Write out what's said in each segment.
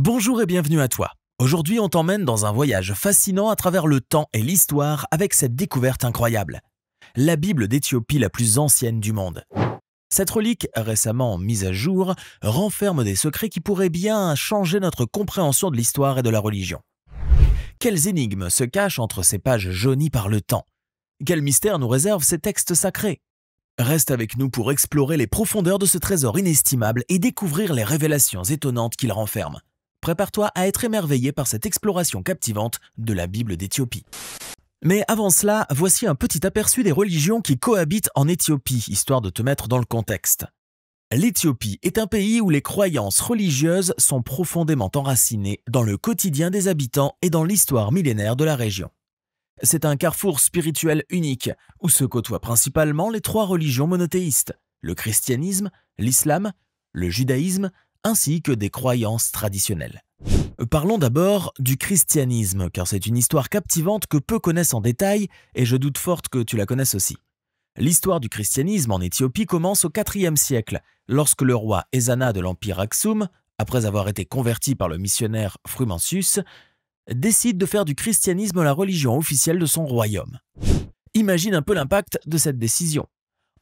Bonjour et bienvenue à toi. Aujourd'hui, on t'emmène dans un voyage fascinant à travers le temps et l'histoire avec cette découverte incroyable. La Bible d'Éthiopie la plus ancienne du monde. Cette relique, récemment mise à jour, renferme des secrets qui pourraient bien changer notre compréhension de l'histoire et de la religion. Quelles énigmes se cachent entre ces pages jaunies par le temps Quel mystère nous réservent ces textes sacrés Reste avec nous pour explorer les profondeurs de ce trésor inestimable et découvrir les révélations étonnantes qu'il renferme. Prépare-toi à être émerveillé par cette exploration captivante de la Bible d'Éthiopie. Mais avant cela, voici un petit aperçu des religions qui cohabitent en Éthiopie, histoire de te mettre dans le contexte. L'Éthiopie est un pays où les croyances religieuses sont profondément enracinées dans le quotidien des habitants et dans l'histoire millénaire de la région. C'est un carrefour spirituel unique où se côtoient principalement les trois religions monothéistes, le christianisme, l'islam, le judaïsme ainsi que des croyances traditionnelles. Parlons d'abord du christianisme, car c'est une histoire captivante que peu connaissent en détail, et je doute fort que tu la connaisses aussi. L'histoire du christianisme en Éthiopie commence au IVe siècle, lorsque le roi Ezana de l'Empire Aksum, après avoir été converti par le missionnaire Frumentius, décide de faire du christianisme la religion officielle de son royaume. Imagine un peu l'impact de cette décision.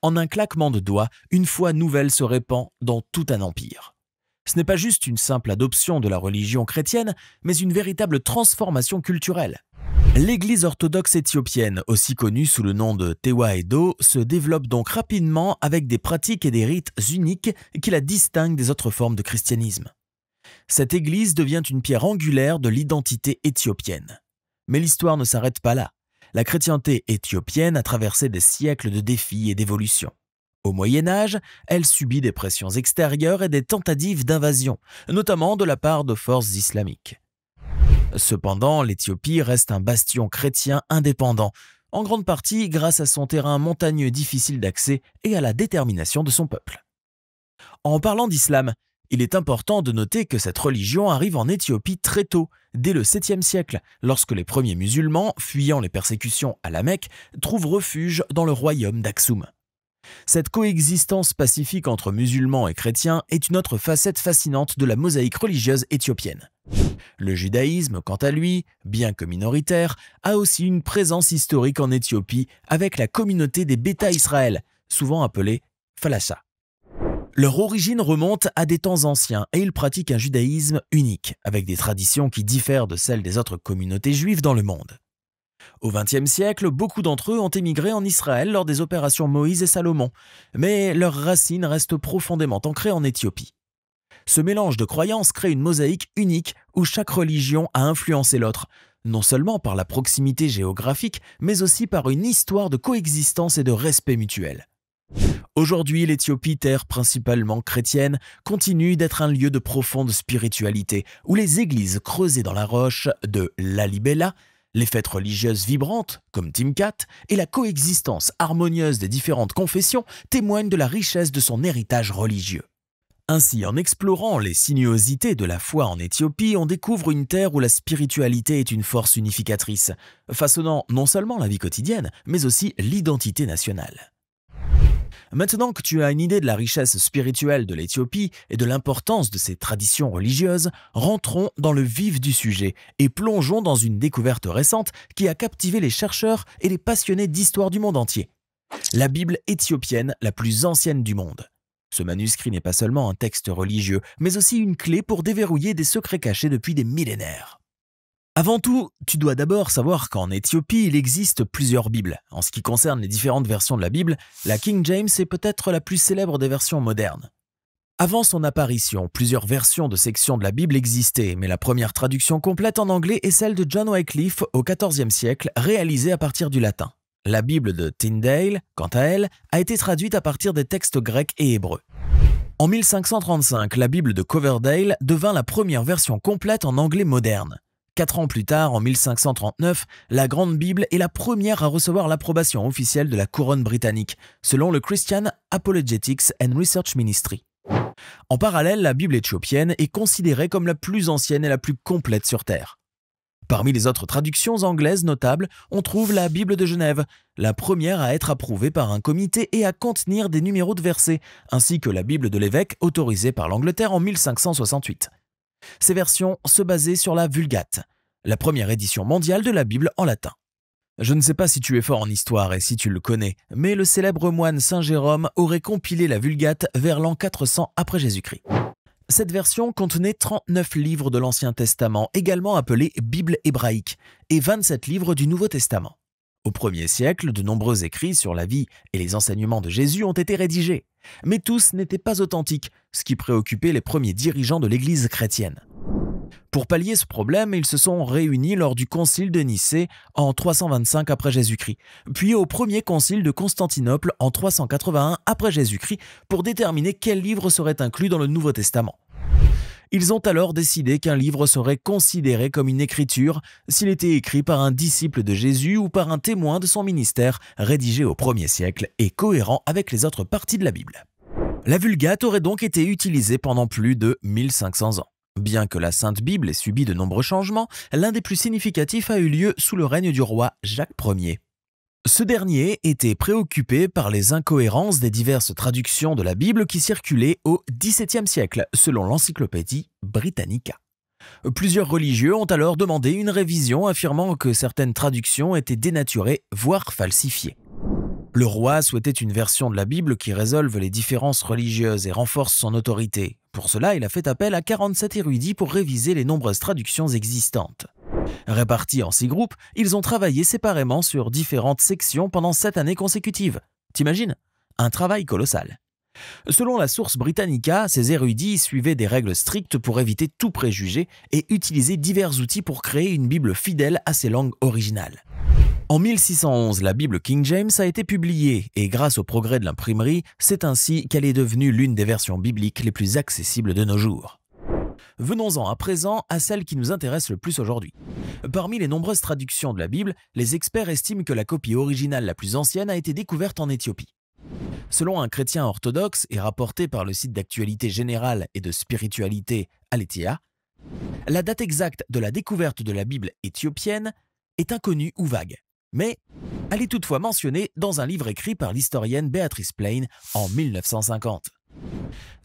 En un claquement de doigts, une foi nouvelle se répand dans tout un empire. Ce n'est pas juste une simple adoption de la religion chrétienne, mais une véritable transformation culturelle. L'église orthodoxe éthiopienne, aussi connue sous le nom de Tewa Edo, se développe donc rapidement avec des pratiques et des rites uniques qui la distinguent des autres formes de christianisme. Cette église devient une pierre angulaire de l'identité éthiopienne. Mais l'histoire ne s'arrête pas là. La chrétienté éthiopienne a traversé des siècles de défis et d'évolutions. Au Moyen Âge, elle subit des pressions extérieures et des tentatives d'invasion, notamment de la part de forces islamiques. Cependant, l'Éthiopie reste un bastion chrétien indépendant, en grande partie grâce à son terrain montagneux difficile d'accès et à la détermination de son peuple. En parlant d'islam, il est important de noter que cette religion arrive en Éthiopie très tôt, dès le 7e siècle, lorsque les premiers musulmans, fuyant les persécutions à la Mecque, trouvent refuge dans le royaume d'Aksum. Cette coexistence pacifique entre musulmans et chrétiens est une autre facette fascinante de la mosaïque religieuse éthiopienne. Le judaïsme, quant à lui, bien que minoritaire, a aussi une présence historique en Éthiopie avec la communauté des Bêta Israël, souvent appelée Falasha. Leur origine remonte à des temps anciens et ils pratiquent un judaïsme unique, avec des traditions qui diffèrent de celles des autres communautés juives dans le monde. Au XXe siècle, beaucoup d'entre eux ont émigré en Israël lors des opérations Moïse et Salomon, mais leurs racines restent profondément ancrées en Éthiopie. Ce mélange de croyances crée une mosaïque unique où chaque religion a influencé l'autre, non seulement par la proximité géographique, mais aussi par une histoire de coexistence et de respect mutuel. Aujourd'hui, l'Éthiopie, terre principalement chrétienne, continue d'être un lieu de profonde spiritualité, où les églises creusées dans la roche de Lalibela les fêtes religieuses vibrantes, comme Timkat, et la coexistence harmonieuse des différentes confessions témoignent de la richesse de son héritage religieux. Ainsi, en explorant les sinuosités de la foi en Éthiopie, on découvre une terre où la spiritualité est une force unificatrice, façonnant non seulement la vie quotidienne, mais aussi l'identité nationale. Maintenant que tu as une idée de la richesse spirituelle de l'Éthiopie et de l'importance de ses traditions religieuses, rentrons dans le vif du sujet et plongeons dans une découverte récente qui a captivé les chercheurs et les passionnés d'histoire du monde entier. La Bible éthiopienne la plus ancienne du monde. Ce manuscrit n'est pas seulement un texte religieux, mais aussi une clé pour déverrouiller des secrets cachés depuis des millénaires. Avant tout, tu dois d'abord savoir qu'en Éthiopie, il existe plusieurs Bibles. En ce qui concerne les différentes versions de la Bible, la King James est peut-être la plus célèbre des versions modernes. Avant son apparition, plusieurs versions de sections de la Bible existaient, mais la première traduction complète en anglais est celle de John Wycliffe au XIVe siècle, réalisée à partir du latin. La Bible de Tyndale, quant à elle, a été traduite à partir des textes grecs et hébreux. En 1535, la Bible de Coverdale devint la première version complète en anglais moderne. Quatre ans plus tard, en 1539, la Grande Bible est la première à recevoir l'approbation officielle de la couronne britannique, selon le Christian Apologetics and Research Ministry. En parallèle, la Bible éthiopienne est considérée comme la plus ancienne et la plus complète sur Terre. Parmi les autres traductions anglaises notables, on trouve la Bible de Genève, la première à être approuvée par un comité et à contenir des numéros de versets, ainsi que la Bible de l'évêque autorisée par l'Angleterre en 1568. Ces versions se basaient sur la Vulgate, la première édition mondiale de la Bible en latin. Je ne sais pas si tu es fort en histoire et si tu le connais, mais le célèbre moine Saint Jérôme aurait compilé la Vulgate vers l'an 400 après Jésus-Christ. Cette version contenait 39 livres de l'Ancien Testament, également appelés Bible hébraïque, et 27 livres du Nouveau Testament. Au 1er siècle, de nombreux écrits sur la vie et les enseignements de Jésus ont été rédigés, mais tous n'étaient pas authentiques, ce qui préoccupait les premiers dirigeants de l'Église chrétienne. Pour pallier ce problème, ils se sont réunis lors du concile de Nicée en 325 après Jésus-Christ, puis au premier concile de Constantinople en 381 après Jésus-Christ pour déterminer quel livre serait inclus dans le Nouveau Testament. Ils ont alors décidé qu'un livre serait considéré comme une écriture s'il était écrit par un disciple de Jésus ou par un témoin de son ministère rédigé au 1er siècle et cohérent avec les autres parties de la Bible. La Vulgate aurait donc été utilisée pendant plus de 1500 ans. Bien que la Sainte Bible ait subi de nombreux changements, l'un des plus significatifs a eu lieu sous le règne du roi Jacques Ier. Ce dernier était préoccupé par les incohérences des diverses traductions de la Bible qui circulaient au XVIIe siècle, selon l'encyclopédie Britannica. Plusieurs religieux ont alors demandé une révision affirmant que certaines traductions étaient dénaturées, voire falsifiées. Le roi souhaitait une version de la Bible qui résolve les différences religieuses et renforce son autorité. Pour cela, il a fait appel à 47 érudits pour réviser les nombreuses traductions existantes. Répartis en six groupes, ils ont travaillé séparément sur différentes sections pendant sept années consécutives. T'imagines Un travail colossal. Selon la source Britannica, ces érudits suivaient des règles strictes pour éviter tout préjugé et utilisaient divers outils pour créer une Bible fidèle à ses langues originales. En 1611, la Bible King James a été publiée et grâce au progrès de l'imprimerie, c'est ainsi qu'elle est devenue l'une des versions bibliques les plus accessibles de nos jours venons-en à présent à celle qui nous intéresse le plus aujourd'hui. Parmi les nombreuses traductions de la Bible, les experts estiment que la copie originale la plus ancienne a été découverte en Éthiopie. Selon un chrétien orthodoxe et rapporté par le site d'actualité générale et de spiritualité Aletheia, la date exacte de la découverte de la Bible éthiopienne est inconnue ou vague, mais elle est toutefois mentionnée dans un livre écrit par l'historienne Béatrice Plain en 1950.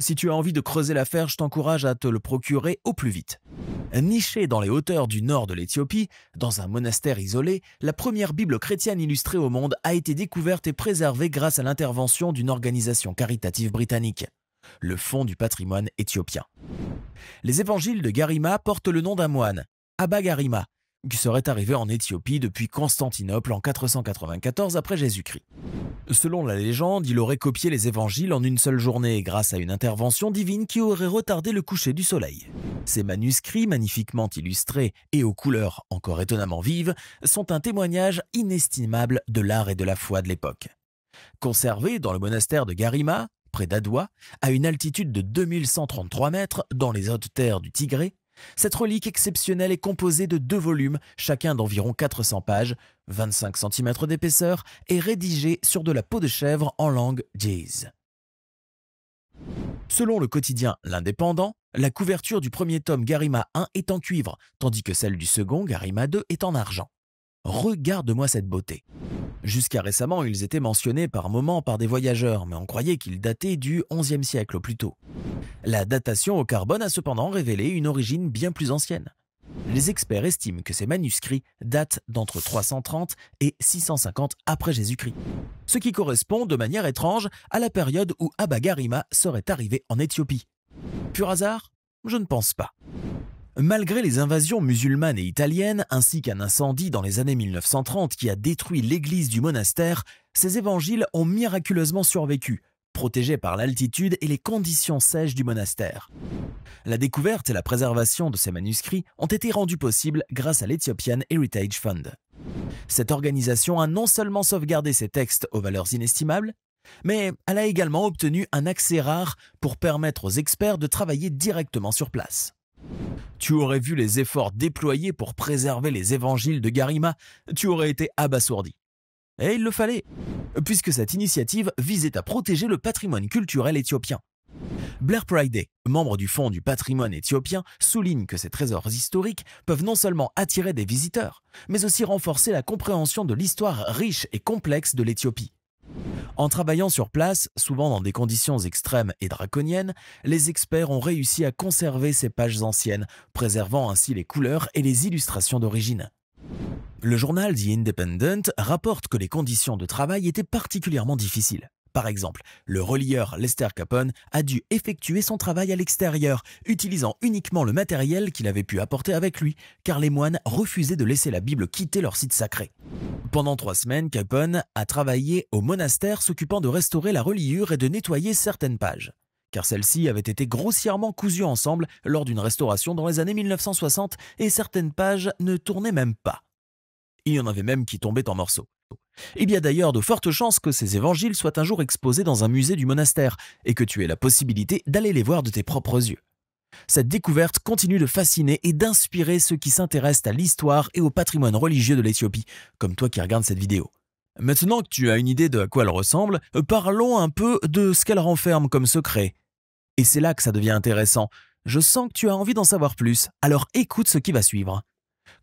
Si tu as envie de creuser l'affaire, je t'encourage à te le procurer au plus vite. Nichée dans les hauteurs du nord de l'Éthiopie, dans un monastère isolé, la première Bible chrétienne illustrée au monde a été découverte et préservée grâce à l'intervention d'une organisation caritative britannique, le Fonds du patrimoine éthiopien. Les évangiles de Garima portent le nom d'un moine, Abba Garima, qui serait arrivé en Éthiopie depuis Constantinople en 494 après Jésus-Christ. Selon la légende, il aurait copié les évangiles en une seule journée grâce à une intervention divine qui aurait retardé le coucher du soleil. Ces manuscrits, magnifiquement illustrés et aux couleurs encore étonnamment vives, sont un témoignage inestimable de l'art et de la foi de l'époque. Conservés dans le monastère de Garima, près d'Adoua, à une altitude de 2133 mètres dans les hautes terres du Tigré, cette relique exceptionnelle est composée de deux volumes, chacun d'environ 400 pages, 25 cm d'épaisseur, et rédigée sur de la peau de chèvre en langue jazz. Selon le quotidien L'Indépendant, la couverture du premier tome Garima 1 est en cuivre, tandis que celle du second Garima 2 est en argent. Regarde-moi cette beauté. Jusqu'à récemment, ils étaient mentionnés par moments par des voyageurs, mais on croyait qu'ils dataient du XIe siècle au plus tôt. La datation au carbone a cependant révélé une origine bien plus ancienne. Les experts estiment que ces manuscrits datent d'entre 330 et 650 après Jésus-Christ, ce qui correspond de manière étrange à la période où Abba Garima serait arrivé en Éthiopie. Pur hasard Je ne pense pas. Malgré les invasions musulmanes et italiennes, ainsi qu'un incendie dans les années 1930 qui a détruit l'église du monastère, ces évangiles ont miraculeusement survécu, protégés par l'altitude et les conditions sèches du monastère. La découverte et la préservation de ces manuscrits ont été rendues possibles grâce à l'Ethiopian Heritage Fund. Cette organisation a non seulement sauvegardé ces textes aux valeurs inestimables, mais elle a également obtenu un accès rare pour permettre aux experts de travailler directement sur place. Tu aurais vu les efforts déployés pour préserver les évangiles de Garima, tu aurais été abasourdi. Et il le fallait, puisque cette initiative visait à protéger le patrimoine culturel éthiopien. Blair Priday, membre du Fonds du patrimoine éthiopien, souligne que ces trésors historiques peuvent non seulement attirer des visiteurs, mais aussi renforcer la compréhension de l'histoire riche et complexe de l'Éthiopie. En travaillant sur place, souvent dans des conditions extrêmes et draconiennes, les experts ont réussi à conserver ces pages anciennes, préservant ainsi les couleurs et les illustrations d'origine. Le journal The Independent rapporte que les conditions de travail étaient particulièrement difficiles. Par exemple, le relieur Lester Capone a dû effectuer son travail à l'extérieur, utilisant uniquement le matériel qu'il avait pu apporter avec lui, car les moines refusaient de laisser la Bible quitter leur site sacré. Pendant trois semaines, Capone a travaillé au monastère s'occupant de restaurer la reliure et de nettoyer certaines pages car celles-ci avaient été grossièrement cousues ensemble lors d'une restauration dans les années 1960 et certaines pages ne tournaient même pas. Il y en avait même qui tombaient en morceaux. Il y a d'ailleurs de fortes chances que ces évangiles soient un jour exposés dans un musée du monastère et que tu aies la possibilité d'aller les voir de tes propres yeux. Cette découverte continue de fasciner et d'inspirer ceux qui s'intéressent à l'histoire et au patrimoine religieux de l'Éthiopie, comme toi qui regardes cette vidéo. Maintenant que tu as une idée de à quoi elle ressemble, parlons un peu de ce qu'elle renferme comme secret. Et c'est là que ça devient intéressant. Je sens que tu as envie d'en savoir plus, alors écoute ce qui va suivre.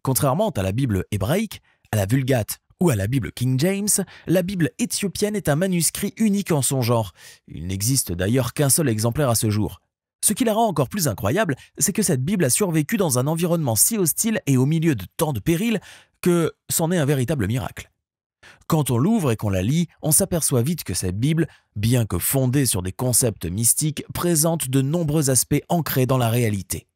Contrairement à la Bible hébraïque, à la Vulgate ou à la Bible King James, la Bible éthiopienne est un manuscrit unique en son genre. Il n'existe d'ailleurs qu'un seul exemplaire à ce jour. Ce qui la rend encore plus incroyable, c'est que cette Bible a survécu dans un environnement si hostile et au milieu de tant de périls que c'en est un véritable miracle. Quand on l'ouvre et qu'on la lit, on s'aperçoit vite que cette Bible, bien que fondée sur des concepts mystiques, présente de nombreux aspects ancrés dans la réalité.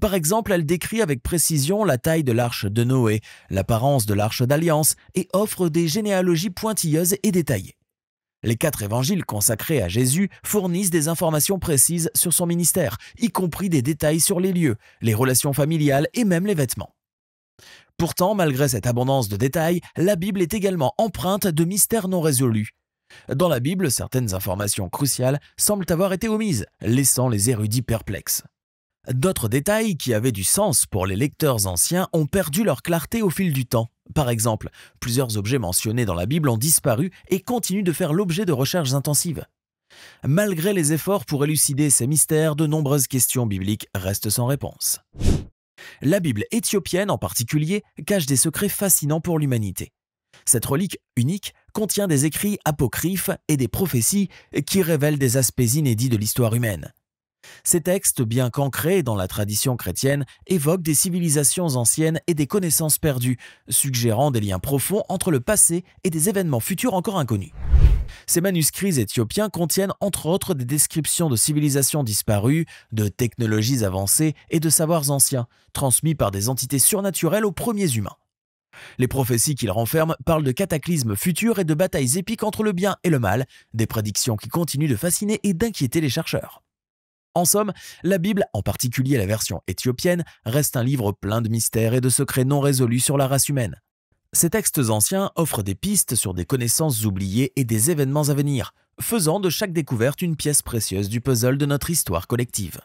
Par exemple, elle décrit avec précision la taille de l'arche de Noé, l'apparence de l'arche d'alliance, et offre des généalogies pointilleuses et détaillées. Les quatre évangiles consacrés à Jésus fournissent des informations précises sur son ministère, y compris des détails sur les lieux, les relations familiales et même les vêtements. Pourtant, malgré cette abondance de détails, la Bible est également empreinte de mystères non résolus. Dans la Bible, certaines informations cruciales semblent avoir été omises, laissant les érudits perplexes. D'autres détails qui avaient du sens pour les lecteurs anciens ont perdu leur clarté au fil du temps. Par exemple, plusieurs objets mentionnés dans la Bible ont disparu et continuent de faire l'objet de recherches intensives. Malgré les efforts pour élucider ces mystères, de nombreuses questions bibliques restent sans réponse. La Bible éthiopienne en particulier cache des secrets fascinants pour l'humanité. Cette relique unique contient des écrits apocryphes et des prophéties qui révèlent des aspects inédits de l'histoire humaine. Ces textes, bien qu'ancrés dans la tradition chrétienne, évoquent des civilisations anciennes et des connaissances perdues, suggérant des liens profonds entre le passé et des événements futurs encore inconnus. Ces manuscrits éthiopiens contiennent entre autres des descriptions de civilisations disparues, de technologies avancées et de savoirs anciens, transmis par des entités surnaturelles aux premiers humains. Les prophéties qu'ils renferment parlent de cataclysmes futurs et de batailles épiques entre le bien et le mal, des prédictions qui continuent de fasciner et d'inquiéter les chercheurs. En somme, la Bible, en particulier la version éthiopienne, reste un livre plein de mystères et de secrets non résolus sur la race humaine. Ces textes anciens offrent des pistes sur des connaissances oubliées et des événements à venir, faisant de chaque découverte une pièce précieuse du puzzle de notre histoire collective.